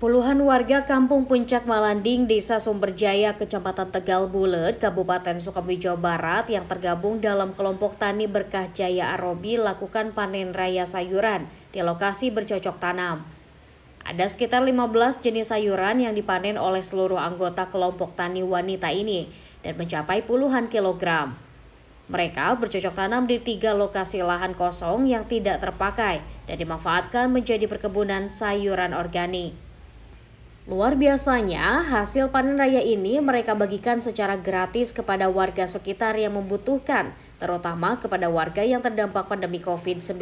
Puluhan warga kampung Puncak Malanding, Desa Sumberjaya, Kecamatan Tegal Bulet, Kabupaten Sukabumi, Jawa Barat yang tergabung dalam kelompok tani Berkah Jaya Arobi lakukan panen raya sayuran di lokasi bercocok tanam. Ada sekitar 15 jenis sayuran yang dipanen oleh seluruh anggota kelompok tani wanita ini dan mencapai puluhan kilogram. Mereka bercocok tanam di tiga lokasi lahan kosong yang tidak terpakai dan dimanfaatkan menjadi perkebunan sayuran organik. Luar biasanya, hasil panen raya ini mereka bagikan secara gratis kepada warga sekitar yang membutuhkan, terutama kepada warga yang terdampak pandemi COVID-19.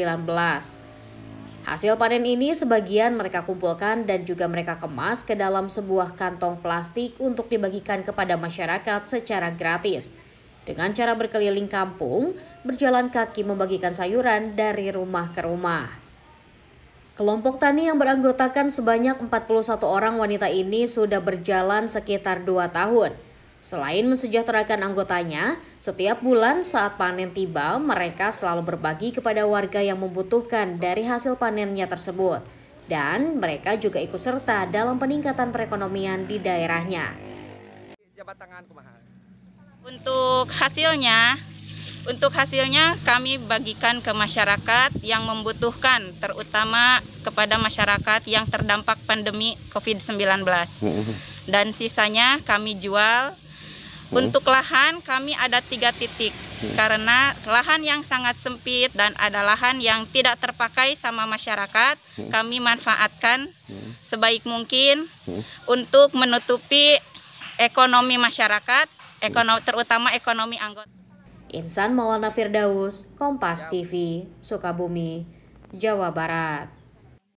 Hasil panen ini sebagian mereka kumpulkan dan juga mereka kemas ke dalam sebuah kantong plastik untuk dibagikan kepada masyarakat secara gratis dengan cara berkeliling kampung, berjalan kaki membagikan sayuran dari rumah ke rumah. Kelompok tani yang beranggotakan sebanyak 41 orang wanita ini sudah berjalan sekitar 2 tahun. Selain mensejahterakan anggotanya, setiap bulan saat panen tiba, mereka selalu berbagi kepada warga yang membutuhkan dari hasil panennya tersebut. Dan mereka juga ikut serta dalam peningkatan perekonomian di daerahnya. Untuk hasilnya, untuk hasilnya kami bagikan ke masyarakat yang membutuhkan, terutama kepada masyarakat yang terdampak pandemi COVID-19. Mm-hmm. Dan sisanya kami jual. Mm-hmm. Untuk lahan kami ada tiga titik, mm-hmm. karena lahan yang sangat sempit dan ada lahan yang tidak terpakai sama masyarakat, kami manfaatkan sebaik mungkin untuk menutupi ekonomi masyarakat, ekonomi, terutama ekonomi anggota. Insan Maulana Firdaus, Kompas ya. TV, Sukabumi, Jawa Barat.